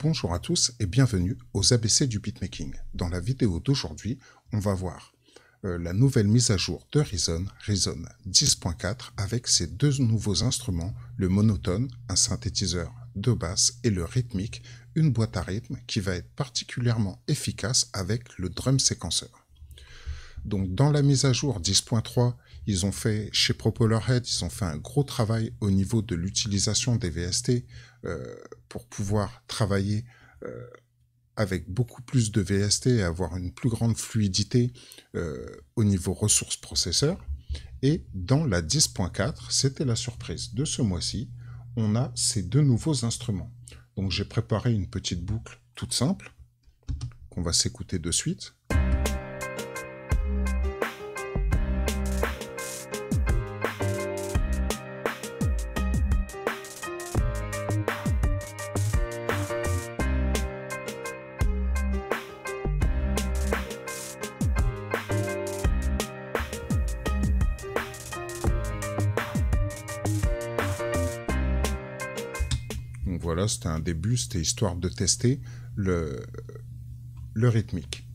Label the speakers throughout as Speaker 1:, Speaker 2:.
Speaker 1: Bonjour à tous et bienvenue aux ABC du beatmaking. Dans la vidéo d'aujourd'hui, on va voir euh, la nouvelle mise à jour de Reason, Reason 10.4, avec ses deux nouveaux instruments, le monotone, un synthétiseur de basse, et le rythmique, une boîte à rythme qui va être particulièrement efficace avec le drum séquenceur. Donc dans la mise à jour 10.3, ils ont fait chez Propellerhead, ils ont fait un gros travail au niveau de l'utilisation des VST, euh, pour pouvoir travailler euh, avec beaucoup plus de VST et avoir une plus grande fluidité euh, au niveau ressources processeur. Et dans la 10.4, c'était la surprise de ce mois-ci, on a ces deux nouveaux instruments. Donc j'ai préparé une petite boucle toute simple qu'on va s'écouter de suite. voilà, c'était un début, c'était histoire de tester le, rythmique.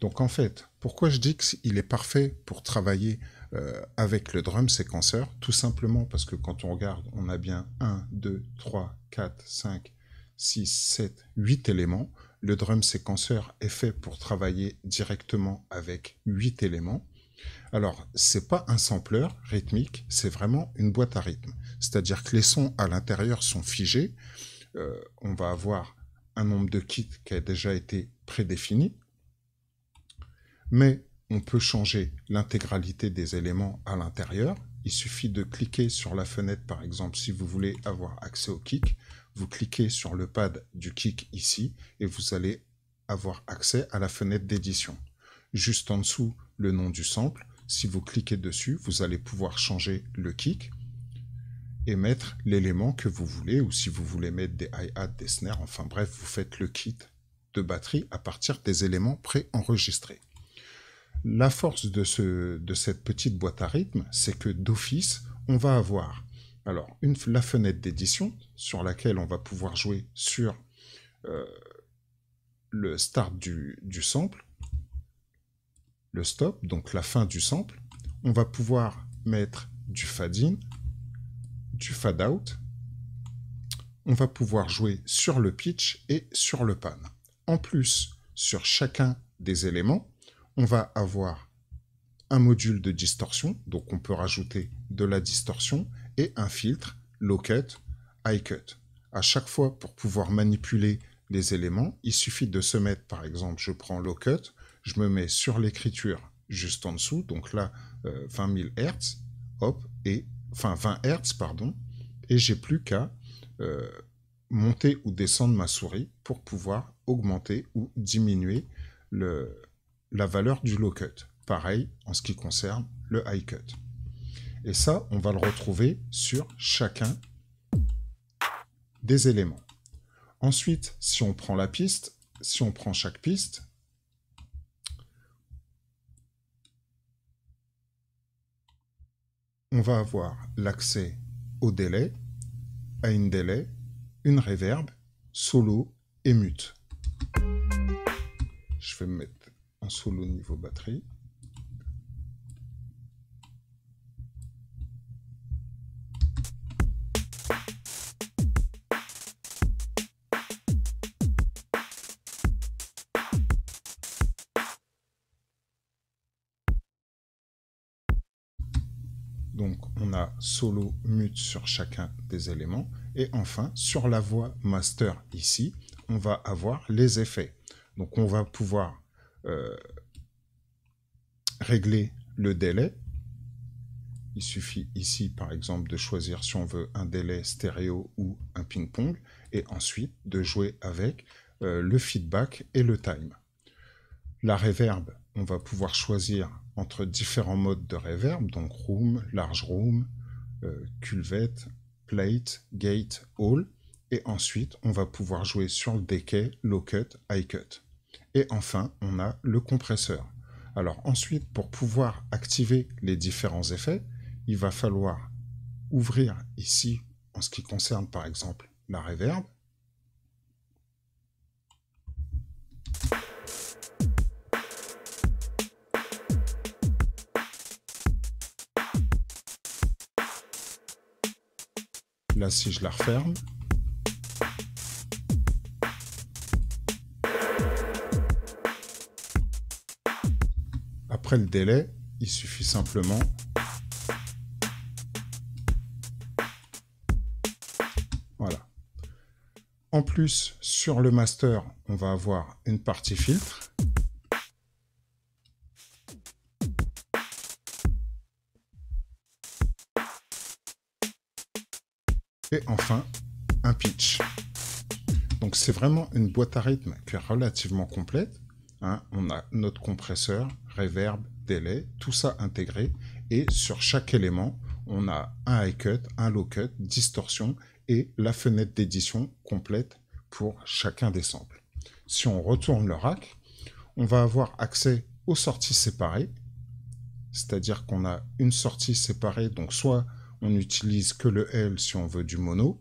Speaker 1: Donc en fait, pourquoi je dis qu'il est parfait pour travailler euh, avec le drum séquenceur Tout simplement parce que quand on regarde, on a bien 1, 2, 3, 4, 5, 6, 7, 8 éléments. Le drum séquenceur est fait pour travailler directement avec 8 éléments. Alors, ce n'est pas un sampleur rythmique, c'est vraiment une boîte à rythme c'est-à-dire que les sons à l'intérieur sont figés. Euh, on va avoir un nombre de kits qui a déjà été prédéfini, mais on peut changer l'intégralité des éléments à l'intérieur. Il suffit de cliquer sur la fenêtre, par exemple, si vous voulez avoir accès au kick. Vous cliquez sur le pad du kick ici et vous allez avoir accès à la fenêtre d'édition. Juste en dessous, le nom du sample. Si vous cliquez dessus, vous allez pouvoir changer le kick et mettre l'élément que vous voulez, ou si vous voulez mettre des hi-hats, des snares, enfin bref, vous faites le kit de batterie à partir des éléments pré-enregistrés. La force de, ce, de cette petite boîte à rythme, c'est que d'office, on va avoir alors une, la fenêtre d'édition sur laquelle on va pouvoir jouer sur euh, le start du, du sample, le stop, donc la fin du sample. On va pouvoir mettre du fadin du fade out, on va pouvoir jouer sur le pitch et sur le pan. En plus, sur chacun des éléments, on va avoir un module de distorsion, donc on peut rajouter de la distorsion, et un filtre, low cut, high cut. À chaque fois, pour pouvoir manipuler les éléments, il suffit de se mettre, par exemple, je prends low cut, je me mets sur l'écriture juste en dessous, donc là, 20 000 Hz, hop, et enfin 20 Hz, pardon, et j'ai plus qu'à euh, monter ou descendre ma souris pour pouvoir augmenter ou diminuer la valeur du low cut. Pareil en ce qui concerne le high cut. Et ça, on va le retrouver sur chacun des éléments. Ensuite, si on prend la piste, si on prend chaque piste, on va avoir l'accès au délai, à une délai, une reverb, solo et mute. Je vais mettre un solo niveau batterie. Donc on a solo mute sur chacun des éléments. Et enfin, sur la voix master ici, on va avoir les effets. Donc on va pouvoir euh, régler le délai. Il suffit ici, par exemple, de choisir si on veut un délai stéréo ou un ping-pong, et ensuite de jouer avec euh, le feedback et le time. La reverb, on va pouvoir choisir entre différents modes de reverb, donc room, large room, euh, culvette, plate, gate, hall. Et ensuite, on va pouvoir jouer sur le decay, low cut, high cut. Et enfin, on a le compresseur. Alors ensuite, pour pouvoir activer les différents effets, il va falloir ouvrir ici, en ce qui concerne par exemple la reverb, Là, si je la referme. Après le délai, il suffit simplement Voilà. En plus, sur le master, on va avoir une partie filtre. enfin un pitch. Donc c'est vraiment une boîte à rythme qui est relativement complète. Hein. on a notre compresseur, reverb, délai, tout ça intégré. Et sur chaque élément, on a un high cut, un low cut, distorsion et la fenêtre d'édition complète pour chacun des samples. Si on retourne le rack, on va avoir accès aux sorties séparées, c'est-à-dire qu'on a une sortie séparée, donc soit on n'utilise que le L si on veut du mono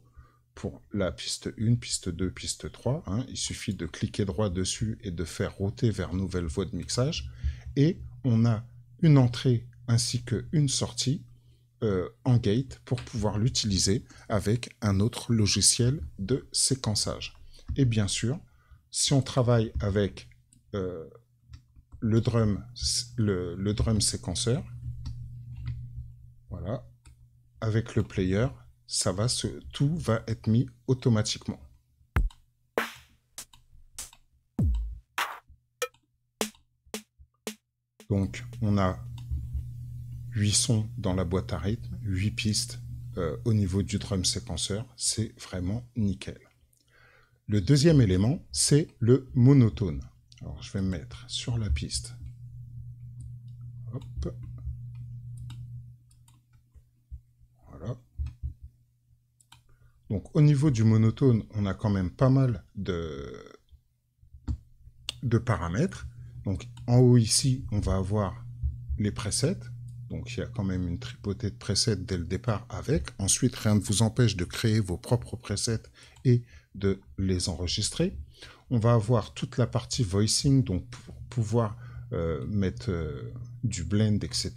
Speaker 1: pour la piste 1, piste 2, piste 3. Hein. il suffit de cliquer droit dessus et de faire router vers nouvelle voie de mixage. Et on a une entrée ainsi qu'une sortie euh, en gate pour pouvoir l'utiliser avec un autre logiciel de séquençage. Et bien sûr, si on travaille avec euh, le, drum, le drum séquenceur, avec le player, ça va se, tout va être mis automatiquement. Donc, on a 8 sons dans la boîte à rythme, 8 pistes euh, au niveau du drum séquenceur. C'est vraiment nickel. Le deuxième élément, c'est le monotone. Alors, je vais me mettre sur la piste. au niveau du monotone, on a quand même pas mal de, paramètres. Donc en haut ici, on va avoir les presets. Donc il y a quand même une tripotée de presets dès le départ avec. Ensuite, rien ne vous empêche de créer vos propres presets et de les enregistrer. On va avoir toute la partie voicing, donc pour pouvoir euh, mettre euh, du blend, etc.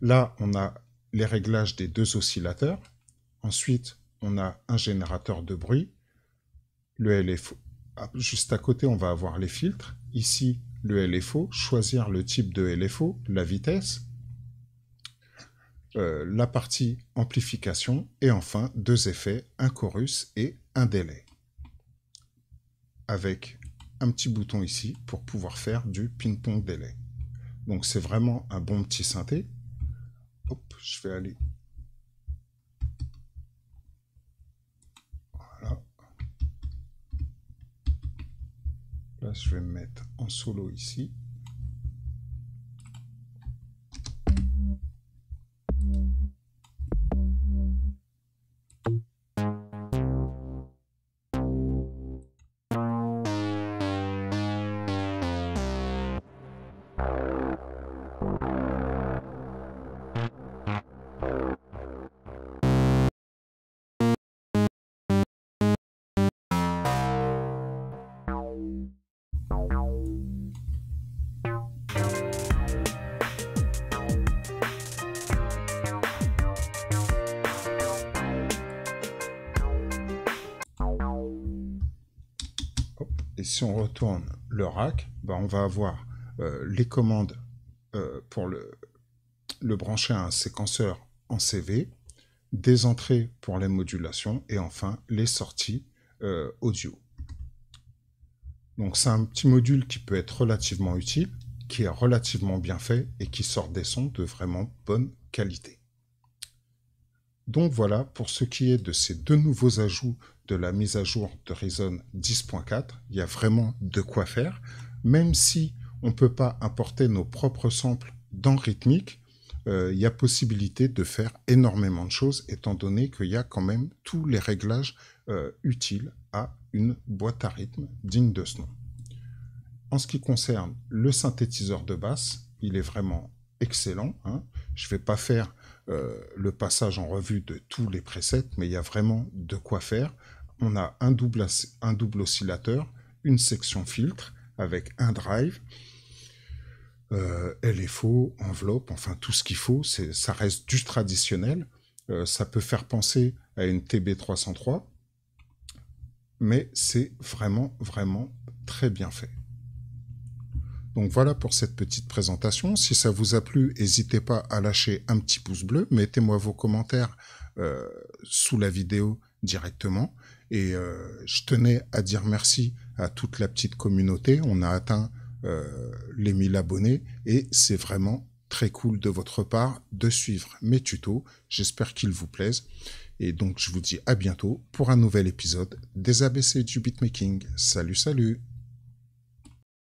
Speaker 1: Là, on a les réglages des deux oscillateurs. Ensuite, on a un générateur de bruit, le LFO. Ah, juste à côté, on va avoir les filtres. Ici, le LFO, choisir le type de LFO, la vitesse, euh, la partie amplification, et enfin, deux effets, un chorus et un délai. Avec un petit bouton ici pour pouvoir faire du ping-pong délai. Donc c'est vraiment un bon petit synthé. Hop, je vais aller je vais me mettre en solo ici. on retourne le rack, bah, on va avoir euh, les commandes euh, pour le, le brancher à un séquenceur en CV, des entrées pour les modulations et enfin les sorties euh, audio. Donc c'est un petit module qui peut être relativement utile, qui est relativement bien fait et qui sort des sons de vraiment bonne qualité. Donc voilà pour ce qui est de ces deux nouveaux ajouts de la mise à jour de Reason 10.4. Il y a vraiment de quoi faire. Même si on ne peut pas importer nos propres samples dans rythmique, euh, il y a possibilité de faire énormément de choses, étant donné qu'il y a quand même tous les réglages euh, utiles à une boîte à rythme digne de ce nom. En ce qui concerne le synthétiseur de basse, il est vraiment excellent. Hein. Je ne vais pas faire euh, le passage en revue de tous les presets, mais il y a vraiment de quoi faire. On a un double, un double oscillateur, une section filtre avec un drive, euh, LFO, enveloppe, enfin tout ce qu'il faut. Ça reste du traditionnel. Euh, ça peut faire penser à une TB303, mais c'est vraiment, vraiment très bien fait. Donc voilà pour cette petite présentation. Si ça vous a plu, n'hésitez pas à lâcher un petit pouce bleu. Mettez-moi vos commentaires euh, sous la vidéo directement. Et euh, je tenais à dire merci à toute la petite communauté. On a atteint euh, les 1000 abonnés et c'est vraiment très cool de votre part de suivre mes tutos. J'espère qu'ils vous plaisent. Et donc je vous dis à bientôt pour un nouvel épisode des ABC du beatmaking. Salut salut